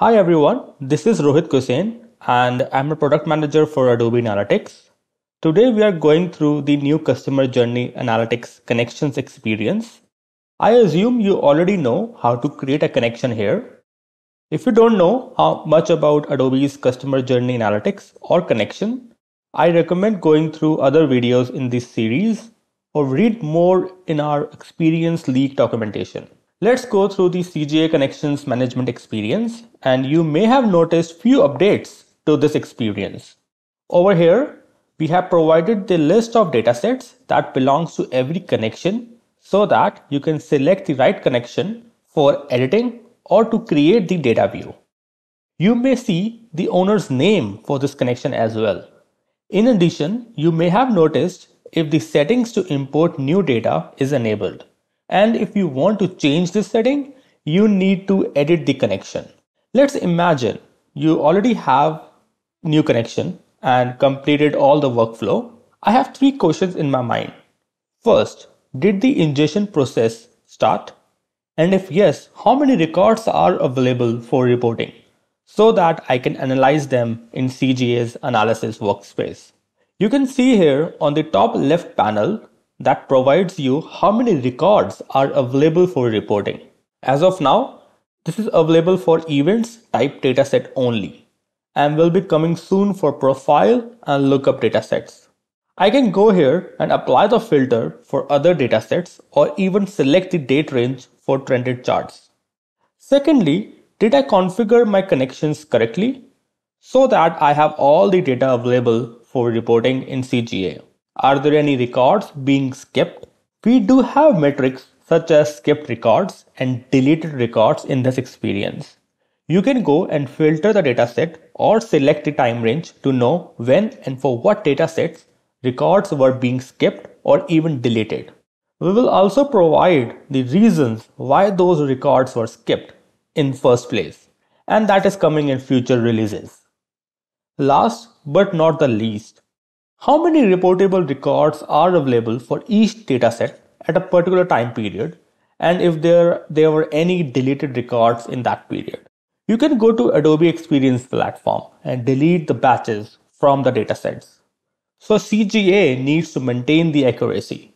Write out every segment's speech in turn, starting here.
Hi everyone, this is Rohit Kusain and I'm a product manager for Adobe Analytics. Today we are going through the new customer journey analytics connections experience. I assume you already know how to create a connection here. If you don't know how much about Adobe's customer journey analytics or connection, I recommend going through other videos in this series or read more in our experience leak documentation. Let's go through the CGA Connections Management experience and you may have noticed few updates to this experience. Over here, we have provided the list of datasets that belongs to every connection so that you can select the right connection for editing or to create the data view. You may see the owner's name for this connection as well. In addition, you may have noticed if the settings to import new data is enabled. And if you want to change this setting, you need to edit the connection. Let's imagine you already have new connection and completed all the workflow. I have three questions in my mind. First, did the ingestion process start? And if yes, how many records are available for reporting so that I can analyze them in CGA's analysis workspace? You can see here on the top left panel that provides you how many records are available for reporting. As of now, this is available for events type dataset only and will be coming soon for profile and lookup datasets. I can go here and apply the filter for other datasets or even select the date range for trended charts. Secondly, did I configure my connections correctly so that I have all the data available for reporting in CGA? Are there any records being skipped? We do have metrics such as skipped records and deleted records in this experience. You can go and filter the dataset or select the time range to know when and for what datasets records were being skipped or even deleted. We will also provide the reasons why those records were skipped in first place and that is coming in future releases. Last but not the least, how many reportable records are available for each dataset at a particular time period and if there, there were any deleted records in that period. You can go to Adobe Experience platform and delete the batches from the datasets. So CGA needs to maintain the accuracy.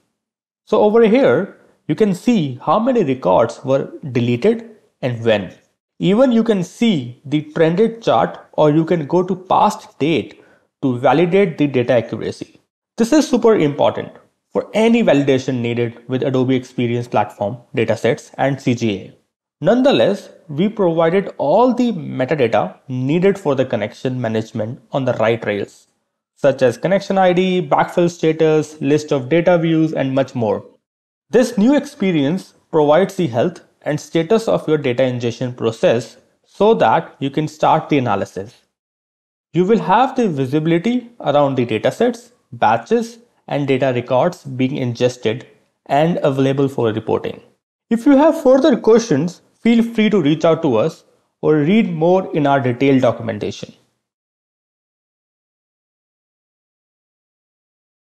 So over here, you can see how many records were deleted and when. Even you can see the trended chart or you can go to past date to validate the data accuracy. This is super important for any validation needed with Adobe Experience Platform datasets and CGA. Nonetheless, we provided all the metadata needed for the connection management on the right rails, such as connection ID, backfill status, list of data views, and much more. This new experience provides the health and status of your data ingestion process so that you can start the analysis. You will have the visibility around the datasets, batches, and data records being ingested and available for reporting. If you have further questions, feel free to reach out to us or read more in our detailed documentation.